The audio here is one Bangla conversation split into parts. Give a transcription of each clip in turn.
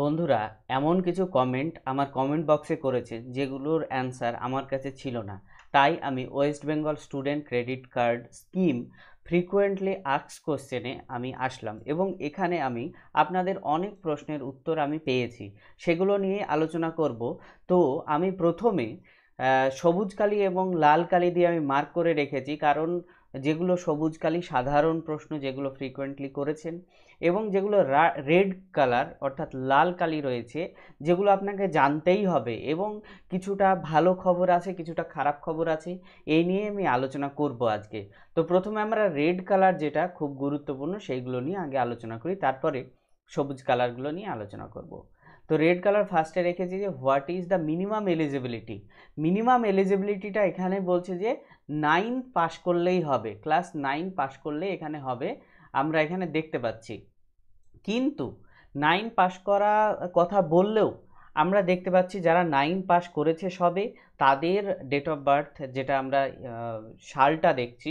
বন্ধুরা এমন কিছু কমেন্ট আমার কমেন্ট বক্সে করেছে যেগুলোর অ্যান্সার আমার কাছে ছিল না তাই আমি West Bengal student credit card scheme frequently আর্কস কোশ্চেনে আমি আসলাম এবং এখানে আমি আপনাদের অনেক প্রশ্নের উত্তর আমি পেয়েছি সেগুলো নিয়ে আলোচনা করব তো আমি প্রথমে সবুজ কালি এবং লাল কালি দিয়ে আমি মার্ক করে রেখেছি কারণ যেগুলো সবুজ কালি সাধারণ প্রশ্ন যেগুলো ফ্রিকোয়েন্টলি করেছেন এবং যেগুলো রেড কালার অর্থাৎ লাল কালি রয়েছে যেগুলো আপনাকে জানতেই হবে এবং কিছুটা ভালো খবর আছে কিছুটা খারাপ খবর আছে এই নিয়ে আমি আলোচনা করব আজকে তো প্রথমে আমরা রেড কালার যেটা খুব গুরুত্বপূর্ণ সেইগুলো নিয়ে আগে আলোচনা করি তারপরে সবুজ কালারগুলো নিয়ে আলোচনা করব তো রেড কালার ফার্স্টে রেখেছি যে what is the minimum eligibility minimum এলিজিবিলিটিটা এখানে বলছে যে নাইন পাস করলেই হবে ক্লাস নাইন পাস করলে এখানে হবে আমরা এখানে দেখতে পাচ্ছি কিন্তু নাইন পাশ করা কথা বললেও আমরা দেখতে পাচ্ছি যারা নাইন পাস করেছে সবে তাদের ডেট অফ বার্থ যেটা আমরা সালটা দেখছি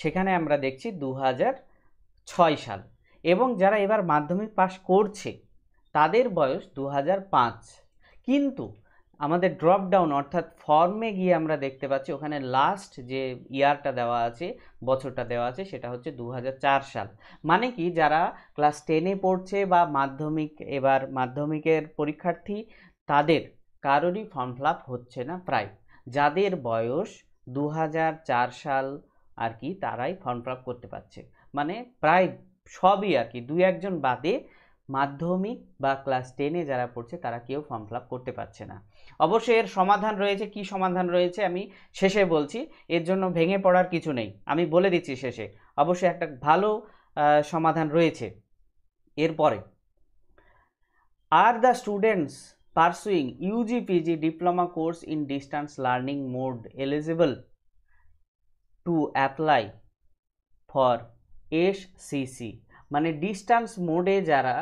সেখানে আমরা দেখছি দু ছয় সাল এবং যারা এবার মাধ্যমিক পাস করছে তাদের বয়স দু কিন্তু আমাদের ড্রপ ডাউন অর্থাৎ ফর্মে গিয়ে আমরা দেখতে পাচ্ছি ওখানে লাস্ট যে ইয়ারটা দেওয়া আছে বছরটা দেওয়া আছে সেটা হচ্ছে দু সাল মানে কি যারা ক্লাস টেনে পড়ছে বা মাধ্যমিক এবার মাধ্যমিকের পরীক্ষার্থী তাদের কারোরই ফর্ম ফিল হচ্ছে না প্রায় যাদের বয়স দু সাল আর কি তারাই ফর্ম ফিল করতে পারছে মানে প্রায় সবই আর কি দুই একজন বাদে মাধ্যমিক বা ক্লাস টেনে যারা পড়ছে তারা কেউ ফর্ম ফিল করতে পারছে না অবশ্যই এর সমাধান রয়েছে কি সমাধান রয়েছে আমি শেষে বলছি এর জন্য ভেঙে পড়ার কিছু নেই আমি বলে দিচ্ছি শেষে অবশ্যই একটা ভালো সমাধান রয়েছে এরপরে আর the students pursuing UG PG diploma course in distance learning mode eligible to apply for S C মানে ডিস্টান্স মোডে যারা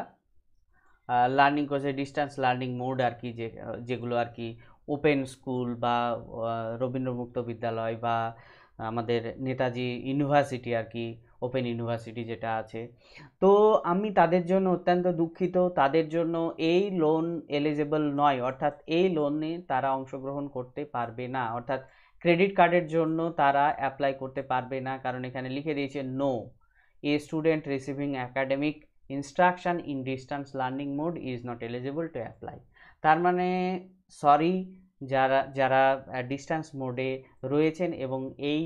লার্নিং করছে ডিস্ট্যান্স লার্নিং মোড আর কি যেগুলো আর কি ওপেন স্কুল বা রবীন্দ্রমুক্ত বিদ্যালয় বা আমাদের নেতাজি ইউনিভার্সিটি আর কি ওপেন ইউনিভার্সিটি যেটা আছে তো আমি তাদের জন্য অত্যন্ত দুঃখিত তাদের জন্য এই লোন এলিজেবল নয় অর্থাৎ এই লোনে তারা অংশগ্রহণ করতে পারবে না অর্থাৎ ক্রেডিট কার্ডের জন্য তারা অ্যাপ্লাই করতে পারবে না কারণ এখানে লিখে দিয়েছে no a student receiving academic instruction in distance learning mode is not eligible to apply তার মানে সরি যারা যারা ডিস্টান্স মোডে রয়েছেন এবং এই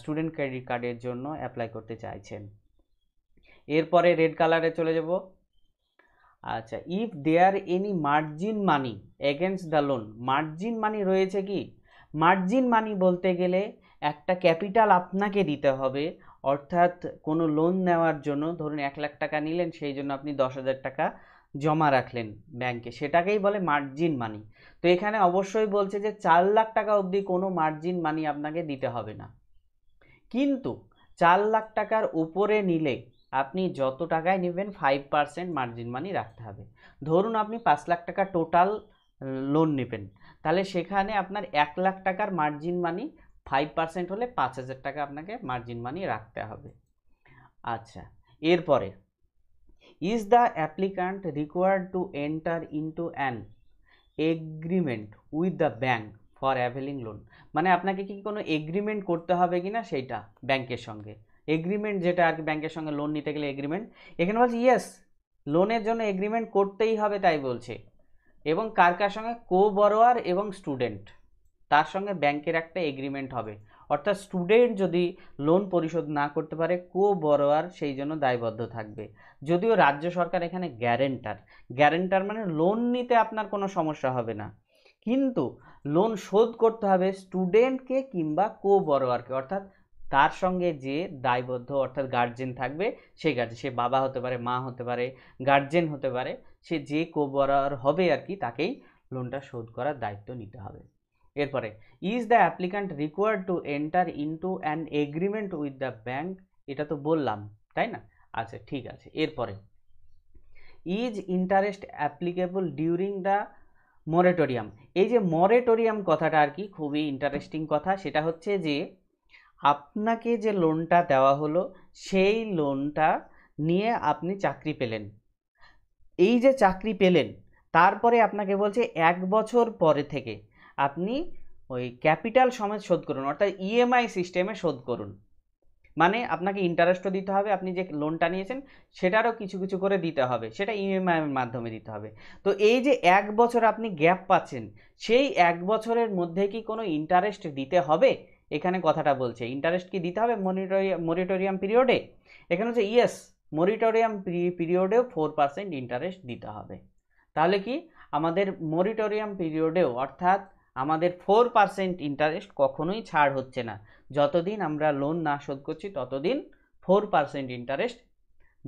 স্টুডেন্ট ক্রেডিট কার্ডের জন্য অ্যাপ্লাই করতে চাইছেন এরপরে রেড কালারে চলে যাব আচ্ছা if there any margin money against the loan margin money রয়েছে কি মার্জিন মানি বলতে গেলে একটা ক্যাপিটাল আপনাকে দিতে হবে অর্থাৎ কোনো লোন নেওয়ার জন্য ধরুন এক লাখ টাকা নিলেন সেই জন্য আপনি দশ হাজার টাকা জমা রাখলেন ব্যাংকে সেটাকেই বলে মার্জিন মানি তো এখানে অবশ্যই বলছে যে চার লাখ টাকা অবধি কোনো মার্জিন মানি আপনাকে দিতে হবে না কিন্তু চার লাখ টাকার উপরে নিলে আপনি যত টাকায় নেবেন ফাইভ পার্সেন্ট মার্জিন মানি রাখতে হবে ধরুন আপনি পাঁচ লাখ টাকা টোটাল লোন নেবেন তাহলে সেখানে আপনার এক লাখ টাকার মার্জিন মানি ফাইভ পার্সেন্ট হলে পাঁচ হাজার টাকা আপনাকে মার্জিন মানি রাখতে হবে আচ্ছা এরপরে is the applicant required to enter into an agreement with the bank for availing loan মানে আপনাকে কি কোনো এগ্রিমেন্ট করতে হবে কি না সেইটা ব্যাংকের সঙ্গে এগ্রিমেন্ট যেটা আর কি ব্যাংকের সঙ্গে লোন নিতে গেলে এগ্রিমেন্ট এখানে বলছে ইয়েস লোনের জন্য এগ্রিমেন্ট করতেই হবে তাই বলছে এবং কার কার সঙ্গে কো বড়োয়ার এবং স্টুডেন্ট তার সঙ্গে ব্যাংকের একটা এগ্রিমেন্ট হবে অর্থাৎ স্টুডেন্ট যদি লোন পরিশোধ না করতে পারে কো বরোয়ার সেই জন্য দায়বদ্ধ থাকবে যদিও রাজ্য সরকার এখানে গ্যারেন্টার গ্যারেন্টার মানে লোন নিতে আপনার কোনো সমস্যা হবে না কিন্তু লোন শোধ করতে হবে স্টুডেন্টকে কিংবা কো বরোয়ারকে অর্থাৎ তার সঙ্গে যে দায়বদ্ধ অর্থাৎ গার্জেন থাকবে সেই গার্জেন সে বাবা হতে পারে মা হতে পারে গার্জেন হতে পারে সে যে কো বরোয়ার হবে আর কি তাকেই লোনটা শোধ করার দায়িত্ব নিতে হবে এরপরে is the applicant required to enter into an agreement with the bank এটা তো বললাম তাই না আচ্ছা ঠিক আছে এরপরে is interest applicable during the moratorium এই যে মরেটোরিয়াম কথাটা আর কি খুবই ইন্টারেস্টিং কথা সেটা হচ্ছে যে আপনাকে যে লোনটা দেওয়া হলো সেই লোনটা নিয়ে আপনি চাকরি পেলেন এই যে চাকরি পেলেন তারপরে আপনাকে বলছে এক বছর পরে থেকে আপনি ওই ক্যাপিটাল সমেত শোধ করুন অর্থাৎ ইএমআই e সিস্টেমে শোধ করুন মানে আপনাকে ইন্টারেস্টও দিতে হবে আপনি যে লোনটা নিয়েছেন সেটারও কিছু কিছু করে দিতে হবে সেটা ইএমআইয়ের e মাধ্যমে দিতে হবে তো এই যে এক বছর আপনি গ্যাপ পাচ্ছেন সেই এক বছরের মধ্যে কি কোনো ইন্টারেস্ট দিতে হবে এখানে কথাটা বলছে ইন্টারেস্ট কি দিতে হবে মনিটরিয়াম মরিটোরিয়াম পিরিয়ডে এখানে হচ্ছে ইয়েস মরিটোরিয়াম পিরিয়ডেও ফোর পার্সেন্ট ইন্টারেস্ট দিতে হবে তাহলে কি আমাদের মরিটোরিয়াম পিরিয়ডেও অর্থাৎ আমাদের ফোর পার্সেন্ট ইন্টারেস্ট কখনোই ছাড় হচ্ছে না যতদিন আমরা লোন না শোধ করছি ততদিন ফোর পার্সেন্ট ইন্টারেস্ট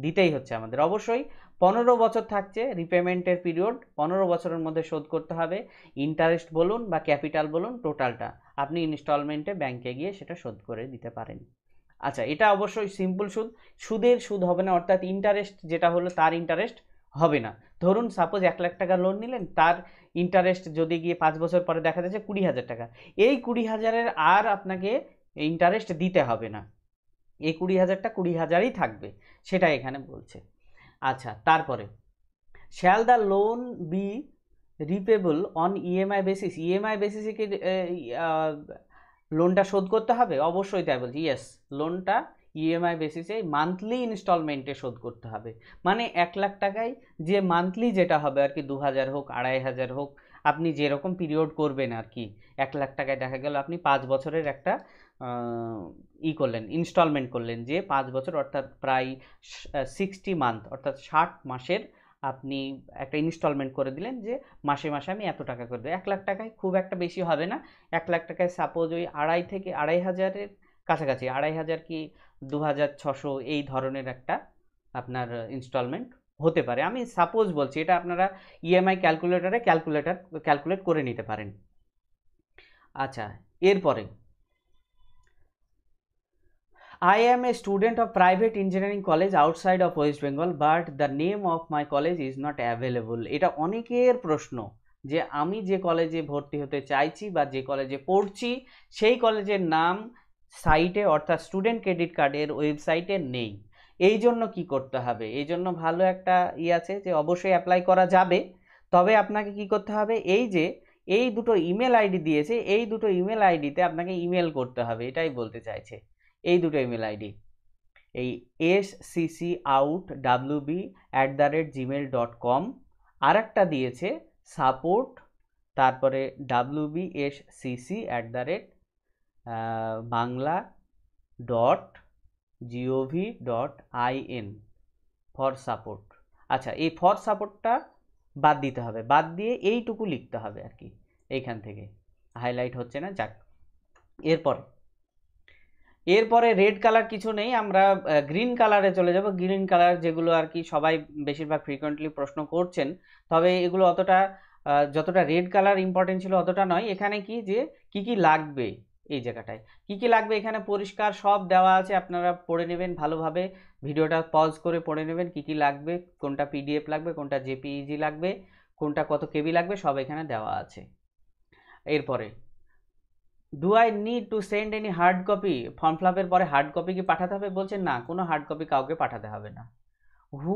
দিতেই হচ্ছে আমাদের অবশ্যই পনেরো বছর থাকছে রিপেমেন্টের পিরিয়ড পনেরো বছরের মধ্যে শোধ করতে হবে ইন্টারেস্ট বলুন বা ক্যাপিটাল বলুন টোটালটা আপনি ইনস্টলমেন্টে ব্যাংকে গিয়ে সেটা শোধ করে দিতে পারেন আচ্ছা এটা অবশ্যই সিম্পল সুদ সুদের সুদ হবে না অর্থাৎ ইন্টারেস্ট যেটা হলো তার ইন্টারেস্ট হবে না ধরুন সাপোজ এক লাখ টাকা লোন নিলেন তার ইন্টারেস্ট যদি গিয়ে পাঁচ বছর পরে দেখা যাচ্ছে কুড়ি হাজার টাকা এই কুড়ি হাজারের আর আপনাকে ইন্টারেস্ট দিতে হবে না এই কুড়ি হাজারটা কুড়ি হাজারই থাকবে সেটা এখানে বলছে আচ্ছা তারপরে shall the loan be repayable on EMI basis EMI বেসিসে কি লোনটা শোধ করতে হবে অবশ্যই তাই বলছি ইয়েস লোনটা ইএমআই বেসিসে মান্থলি ইনস্টলমেন্টে শোধ করতে হবে মানে এক লাখ টাকায় যে মান্থলি যেটা হবে আর কি দু হাজার হোক আড়াই হাজার হোক আপনি যেরকম পিরিয়ড করবেন আর কি এক লাখ টাকায় দেখা গেল আপনি পাঁচ বছরের একটা ই করলেন ইনস্টলমেন্ট করলেন যে পাঁচ বছর অর্থাৎ প্রায় সিক্সটি মান্থ অর্থাৎ ষাট মাসের আপনি একটা ইনস্টলমেন্ট করে দিলেন যে মাসে মাসে আমি এত টাকা করে দেবো এক লাখ টাকায় খুব একটা বেশি হবে না এক লাখ টাকায় সাপোজ ওই আড়াই থেকে আড়াই হাজারের কাছাকাছি আড়াই হাজার কি দু এই ধরনের একটা আপনার ইনস্টলমেন্ট হতে পারে আমি সাপোজ বলছি এটা আপনারা ইএমআই ক্যালকুলেটরে ক্যালকুলেটার ক্যালকুলেট করে নিতে পারেন আচ্ছা এরপরে I am a student of private engineering college outside of West Bengal but the name of my college is not available এটা অনেকের প্রশ্ন যে আমি যে কলেজে ভর্তি হতে চাইছি বা যে কলেজে পড়ছি সেই কলেজের নাম সাইটে অর্থাৎ স্টুডেন্ট ক্রেডিট কার্ডের ওয়েবসাইটে নেই এই জন্য কি করতে হবে এই জন্য ভালো একটা ই আছে যে অবশ্যই অ্যাপ্লাই করা যাবে তবে আপনাকে কি করতে হবে এই যে এই দুটো ইমেল আইডি দিয়েছে এই দুটো ইমেল আইডিতে আপনাকে ইমেল করতে হবে এটাই বলতে চাইছে এই দুটো ইমেল আইডি এই S CC out W B at the rate Gmail dot com আর একটা দিয়েছে সাপোর্ট তারপরে W B S CC at the rate Bangla dot gov dot IN for support আচ্ছা এই ফর সাপোর্টটা বাদ দিতে হবে বাদ দিয়ে এইটুকু লিখতে হবে আর কি এইখান থেকে হাইলাইট হচ্ছে না যাক এরপরে এরপরে রেড কালার কিছু নেই আমরা গ্রিন কালারে চলে যাব গ্রিন কালার যেগুলো আর কি সবাই বেশিরভাগ ফ্রিকোয়েন্টলি প্রশ্ন করছেন তবে এগুলো অতটা যতটা রেড কালার ইম্পর্টেন্ট ছিল অতটা নয় এখানে কি যে কি কি লাগবে এই জায়গাটায় কি কি লাগবে এখানে পরিষ্কার সব দেওয়া আছে আপনারা পড়ে নেবেন ভালোভাবে ভিডিওটা পজ করে পড়ে নেবেন কি কি লাগবে কোনটা পিডিএফ লাগবে কোনটা জেপিইজি লাগবে কোনটা কত কেবি লাগবে সব এখানে দেওয়া আছে এরপরে do I need to send any hard copy form ফিলাপের পরে হার্ড কপি কি পাঠাতে হবে বলছেন না কোনো হার্ড কপি কাউকে পাঠাতে হবে না who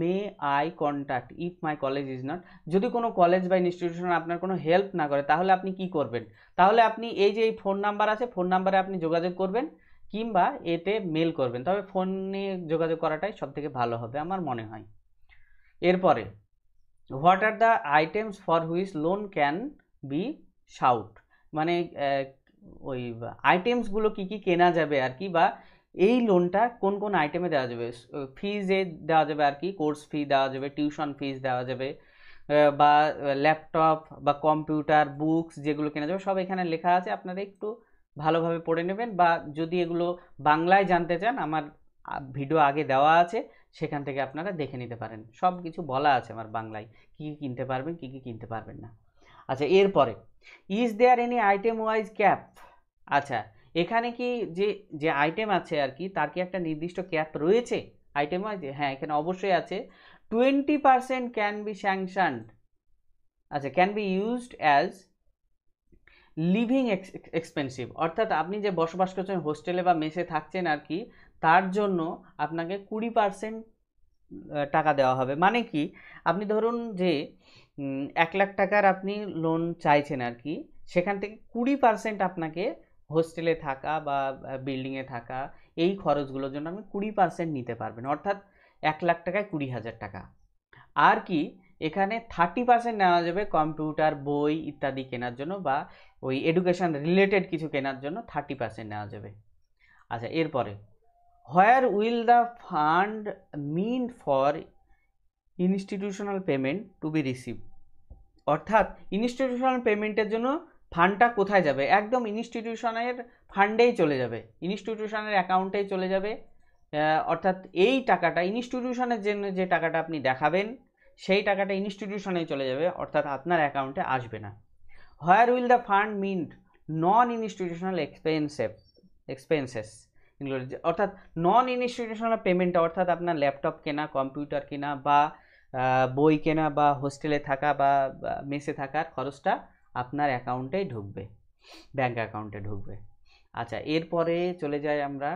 may I contact if my college is not যদি কোনো কলেজ বা ইনস্টিটিউশন আপনার কোনো হেল্প না করে তাহলে আপনি কি করবেন তাহলে আপনি এই যে এই ফোন নাম্বার আছে ফোন নাম্বারে আপনি যোগাযোগ করবেন কিংবা এতে মেল করবেন তবে ফোনে যোগাযোগ করাটাই সবথেকে ভালো হবে আমার মনে হয় এরপরে what are the items for which loan can be sought মানে ওই আইটেমসগুলো কি কি কেনা যাবে আর কি বা এই লোনটা কোন কোন আইটেমে দেওয়া যাবে ফিজে দেওয়া যাবে আর কি কোর্স ফি দেওয়া যাবে টিউশন ফিজ দেওয়া যাবে বা ল্যাপটপ বা কম্পিউটার বুকস যেগুলো কেনা যাবে সব এখানে লেখা আছে আপনারা একটু ভালোভাবে পড়ে নেবেন বা যদি এগুলো বাংলায় জানতে চান আমার ভিডিও আগে দেওয়া আছে সেখান থেকে আপনারা দেখে নিতে পারেন সব কিছু বলা আছে আমার বাংলায় কী কী কিনতে পারবেন কী কী কিনতে পারবেন না আচ্ছা এরপরে is there any item wise cap আচ্ছা এখানে কি যে যে আইটেম আছে আর কি তার কি একটা নির্দিষ্ট ক্যাপ রয়েছে আইটেম হ্যাঁ এখানে অবশ্যই আছে twenty percent can be sanctioned আচ্ছা can be used as living expensive অর্থাৎ আপনি যে বসবাস করছেন হোস্টেলে বা মেসে থাকছেন আর কি তার জন্য আপনাকে কুড়ি পারসেন্ট টাকা দেওয়া হবে মানে কি আপনি ধরুন যে এক লাখ টাকার আপনি লোন চাইছেন আর কি সেখান থেকে কুড়ি পারসেন্ট আপনাকে হোস্টেলে থাকা বা বিল্ডিংয়ে থাকা এই খরচগুলোর জন্য আপনি কুড়ি পার্সেন্ট নিতে পারবেন অর্থাৎ এক লাখ টাকায় কুড়ি হাজার টাকা আর কি এখানে থার্টি পার্সেন্ট নেওয়া যাবে কম্পিউটার বই ইত্যাদি কেনার জন্য বা ওই এডুকেশান রিলেটেড কিছু কেনার জন্য থার্টি পার্সেন্ট নেওয়া যাবে আচ্ছা এরপরে where will the fund mean for institutional payment to be receive অর্থাৎ ইনস্টিটিউশনাল পেমেন্টের জন্য ফান্ডটা কোথায় যাবে একদম ইনস্টিটিউশনের ফান্ডেই চলে যাবে ইনস্টিটিউশনের অ্যাকাউন্টেই চলে যাবে অর্থাৎ এই টাকাটা ইনস্টিটিউশনের জন্য যে টাকাটা আপনি দেখাবেন সেই টাকাটা ইনস্টিটিউশনেই চলে যাবে অর্থাৎ আপনার অ্যাকাউন্টে আসবে না where will the fund meant non institutional expensive expenses অর্থাৎ নন ইনস্টিটিউশনাল পেমেন্ট অর্থাৎ আপনার ল্যাপটপ কেনা কম্পিউটার কেনা বা বই কেনা বা হোস্টেলে থাকা বা মেসে থাকার খরচটা আপনার অ্যাকাউন্টেই ঢুকবে ব্যাঙ্ক অ্যাকাউন্টে ঢুকবে আচ্ছা এরপরে চলে যাই আমরা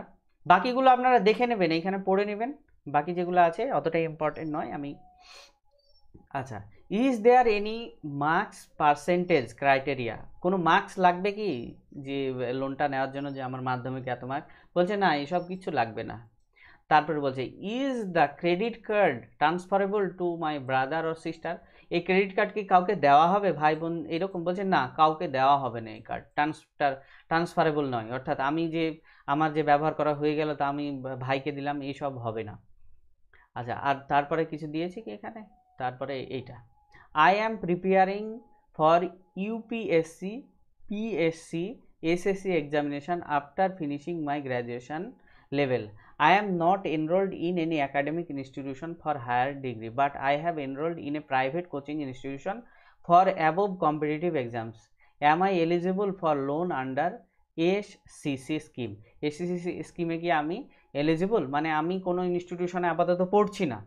বাকিগুলো আপনারা দেখে নেবেন এইখানে পড়ে নেবেন বাকি যেগুলো আছে অতটাই ইম্পর্টেন্ট নয় আমি আচ্ছা is there any marks percentage criteria কোনো মার্কস লাগবে কি যে লোনটা নেওয়ার জন্য যে আমার মাধ্যমিক এত মার্ক বলছে না এসব কিছু লাগবে না তারপরে বলছে is the credit card transferable to my brother or sister এই ক্রেডিট কার্ড কি কাউকে দেওয়া হবে ভাই বোন এরকম বলছে না কাউকে দেওয়া হবে না এই কার্ড ট্রান্সফার ট্রান্সফারেবল নয় অর্থাৎ আমি যে আমার যে ব্যবহার করা হয়ে গেল তা আমি ভাইকে দিলাম এইসব হবে না আচ্ছা আর তারপরে কিছু দিয়েছে কি এখানে তারপরে এইটা I am preparing for UPSC PSC SSC examination after finishing my graduation level I am not enrolled in any academic institution for higher degree, but I have enrolled in a private coaching institution for above competitive exams. Am I eligible for loan under SCC scheme SCC স্কিমে কি আমি এলিজিবল মানে আমি কোনো ইনস্টিটিউশনে আপাতত পড়ছি না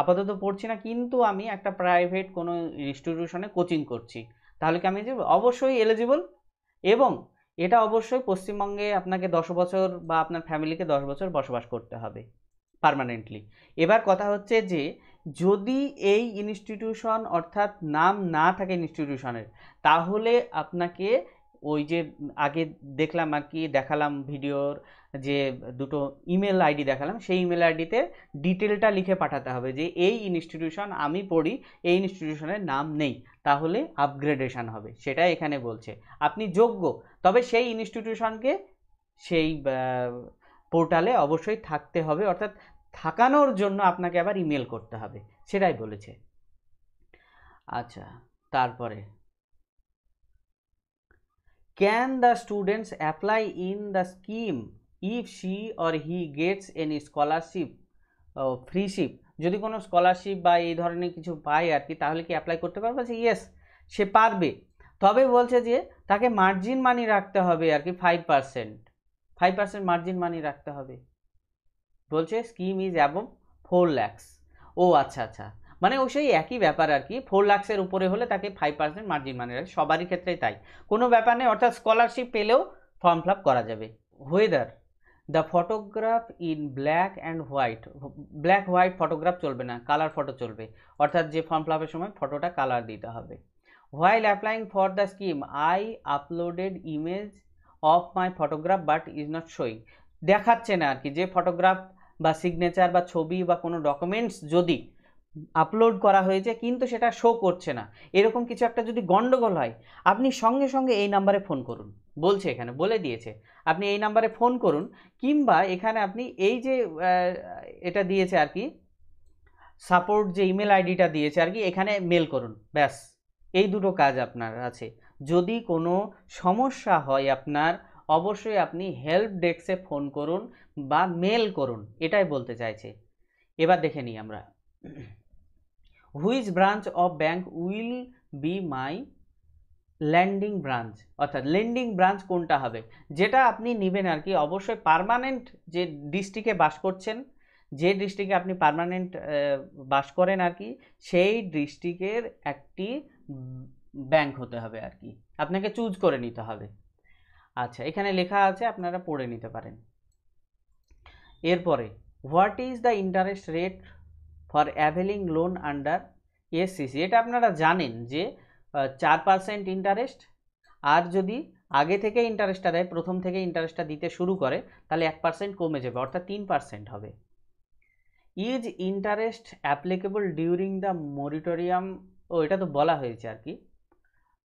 আপাতত পড়ছি না কিন্তু আমি একটা প্রাইভেট কোনো ইনস্টিটিউশনে কোচিং করছি তাহলে কি আমি অবশ্যই এলিজিবল এবং এটা অবশ্যই পশ্চিমবঙ্গে আপনাকে দশ বছর বা আপনার ফ্যামিলিকে দশ বছর বসবাস করতে হবে পারমানেন্টলি এবার কথা হচ্ছে যে যদি এই ইনস্টিটিউশন অর্থাৎ নাম না থাকে ইনস্টিটিউশনের তাহলে আপনাকে ওই যে আগে দেখলাম আর কি দেখালাম ভিডিওর যে দুটো ইমেল আইডি দেখালাম সেই ইমেল আইডিতে ডিটেলটা লিখে পাঠাতে হবে যে এই ইনস্টিটিউশন আমি পড়ি এই ইনস্টিটিউশনের নাম নেই তাহলে আপগ্রেডেশন হবে সেটা এখানে বলছে আপনি যোগ্য তবে সেই ইনস্টিটিউশনকে সেই পোর্টালে অবশ্যই থাকতে হবে অর্থাৎ থাকানোর জন্য আপনাকে আবার ইমেল করতে হবে সেটাই বলেছে আচ্ছা তারপরে Can the students apply in the scheme if she or he gets any scholarship, uh, ship যদি কোনো স্কলারশিপ বা এই ধরনের কিছু পায় আর কি তাহলে কি অ্যাপ্লাই করতে পারবে যে ইয়েস সে পারবে তবে বলছে যে তাকে মার্জিন মানি রাখতে হবে আর কি five percent five percent margin money রাখতে হবে বলছে scheme is above four lakhs ও আচ্ছা আচ্ছা মানে ও সেই একই ব্যাপার আর কি ফোর লাক্সের উপরে হলে তাকে ফাইভ পার্সেন্ট মার্জিন মানে রাখে সবারই ক্ষেত্রেই তাই কোনো ব্যাপার নেই অর্থাৎ স্কলারশিপ পেলেও ফর্ম ফিল করা যাবে whether the photograph in black and white black white photograph চলবে না কালার ফটো চলবে অর্থাৎ যে ফর্ম আপের সময় ফটোটা কালার দিতে হবে while applying for the scheme I uploaded image of my photograph but is not showing দেখাচ্ছে না আর কি যে ফটোগ্রাফ বা সিগনেচার বা ছবি বা কোনো ডকুমেন্টস যদি আপলোড করা হয়েছে কিন্তু সেটা শো করছে না এরকম কিছু একটা যদি গণ্ডগোল হয় আপনি সঙ্গে সঙ্গে এই নাম্বারে ফোন করুন বলছে এখানে বলে দিয়েছে আপনি এই নাম্বারে ফোন করুন কিংবা এখানে আপনি এই যে এটা দিয়েছে আর কি সাপোর্ট যে ইমেল আইডিটা দিয়েছে আর কি এখানে মেল করুন ব্যাস এই দুটো কাজ আপনার আছে যদি কোনো সমস্যা হয় আপনার অবশ্যই আপনি হেল্প ডেস্কে ফোন করুন বা মেল করুন এটাই বলতে চাইছে এবার দেখে নিই আমরা which branch of bank will be my landing branch অর্থাৎ লেন্ডিং ব্রাঞ্চ কোনটা হবে যেটা আপনি নেবেন আর কি অবশ্যই পারমানেন্ট যে ডিস্ট্রিক্টে বাস করছেন যে ডিস্ট্রিক্টে আপনি পারমানেন্ট বাস করেন আর কি সেই ডিস্ট্রিক্টের একটি ব্যাংক হতে হবে আর কি আপনাকে চুজ করে নিতে হবে আচ্ছা এখানে লেখা আছে আপনারা পড়ে নিতে পারেন এরপরে what is the interest rate for availing loan under SCC এটা আপনারা জানেন যে চার পার্সেন্ট ইন্টারেস্ট আর যদি আগে থেকে ইন্টারেস্টটা দেয় প্রথম থেকে ইন্টারেস্টটা দিতে শুরু করে তাহলে এক পার্সেন্ট কমে যাবে অর্থাৎ তিন পার্সেন্ট হবে is interest applicable during the moratorium ও এটা তো বলা হয়েছে আর কি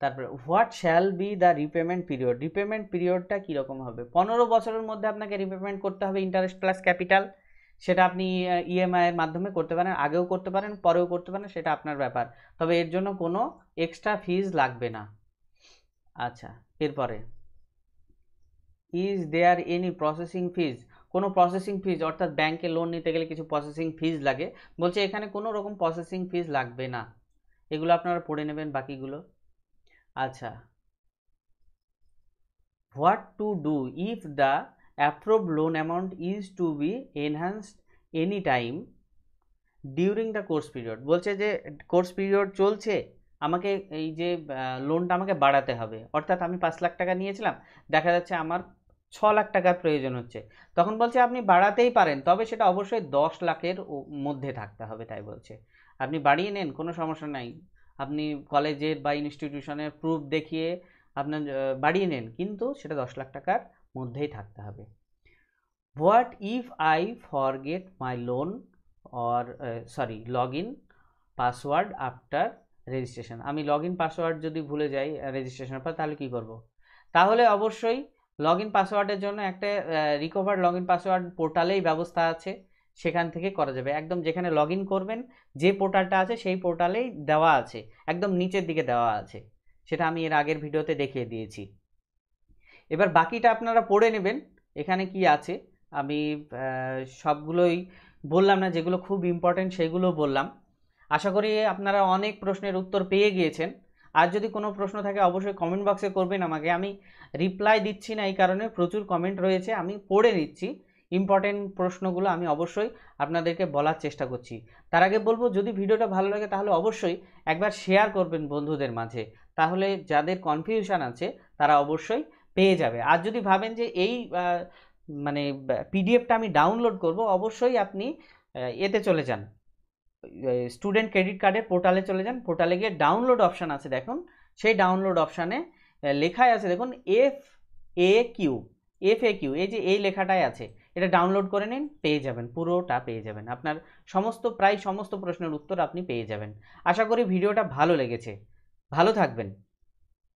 তারপরে what shall be the repayment period repayment পিরিয়ডটা কীরকম হবে পনেরো বছরের মধ্যে আপনাকে রিপেমেন্ট করতে হবে ইন্টারেস্ট প্লাস ক্যাপিটাল সেটা আপনি ইএমআইয়ের e মাধ্যমে করতে পারেন আগেও করতে পারেন পরেও করতে পারেন সেটা আপনার ব্যাপার তবে এর জন্য কোনো এক্সট্রা ফিজ লাগবে না আচ্ছা এরপরে is there any processing fees কোনো প্রসেসিং ফিজ অর্থাৎ ব্যাংকে লোন নিতে গেলে কিছু প্রসেসিং ফিজ লাগে বলছে এখানে কোনো রকম প্রসেসিং ফিজ লাগবে না এগুলো আপনারা পড়ে নেবেন বাকিগুলো আচ্ছা what to do if the approved loan amount is to be enhanced any time during the course period বলছে যে কোর্স পিরিয়ড চলছে আমাকে এই যে লোনটা আমাকে বাড়াতে হবে অর্থাৎ আমি পাঁচ লাখ টাকা নিয়েছিলাম দেখা যাচ্ছে আমার ছ লাখ টাকার প্রয়োজন হচ্ছে তখন বলছে আপনি বাড়াতেই পারেন তবে সেটা অবশ্যই দশ লাখের মধ্যে থাকতে হবে তাই বলছে আপনি বাড়িয়ে নেন কোনো সমস্যা নাই আপনি কলেজের বা ইনস্টিটিউশনের প্রুফ দেখিয়ে আপনার বাড়িয়ে নেন কিন্তু সেটা দশ লাখ টাকার মধ্যেই থাকতে হবে what if I forget my loan or sorry log in password after registration আমি লগ ইন পাসওয়ার্ড যদি ভুলে যাই রেজিস্ট্রেশনের uh, পর তাহলে কী করব। তাহলে অবশ্যই লগ ইন পাসওয়ার্ডের জন্য একটা রিকভার লগ ইন পাসওয়ার্ড পোর্টালেই ব্যবস্থা আছে সেখান থেকে করা যাবে একদম যেখানে লগ ইন করবেন যে পোর্টালটা আছে সেই পোর্টালেই দেওয়া আছে একদম নিচের দিকে দেওয়া আছে সেটা আমি এর আগের ভিডিওতে দেখিয়ে দিয়েছি এবার বাকিটা আপনারা পড়ে নেবেন এখানে কি আছে আমি সবগুলোই বললাম না যেগুলো খুব ইম্পর্টেন্ট সেগুলো বললাম আশা করি আপনারা অনেক প্রশ্নের উত্তর পেয়ে গিয়েছেন আর যদি কোনো প্রশ্ন থাকে অবশ্যই কমেন্ট বক্সে করবেন আমাকে আমি রিপ্লাই দিচ্ছি না এই কারণে প্রচুর কমেন্ট রয়েছে আমি পড়ে নিচ্ছি ইম্পর্টেন্ট প্রশ্নগুলো আমি অবশ্যই আপনাদেরকে বলার চেষ্টা করছি তার আগে বলবো যদি ভিডিওটা ভালো লাগে তাহলে অবশ্যই একবার শেয়ার করবেন বন্ধুদের মাঝে তাহলে যাদের কনফিউশান আছে তারা অবশ্যই পেয়ে যাবে আর যদি ভাবেন যে এই মানে পিডিএফটা আমি ডাউনলোড করব অবশ্যই আপনি এতে চলে যান স্টুডেন্ট ক্রেডিট কার্ডের পোর্টালে চলে যান পোর্টালে গিয়ে ডাউনলোড অপশান আছে দেখুন সেই ডাউনলোড অপশানে লেখাই আছে দেখুন F A Q F A Q এই যে এই লেখাটাই আছে এটা ডাউনলোড করে নিন পেয়ে যাবেন পুরোটা পেয়ে যাবেন আপনার সমস্ত প্রায় সমস্ত প্রশ্নের উত্তর আপনি পেয়ে যাবেন আশা করি ভিডিওটা ভালো লেগেছে ভালো থাকবেন